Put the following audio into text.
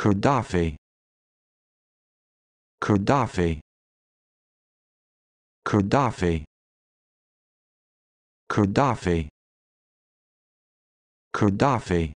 Qaddafi. Qaddafi. Qaddafi. Qaddafi. Qaddafi.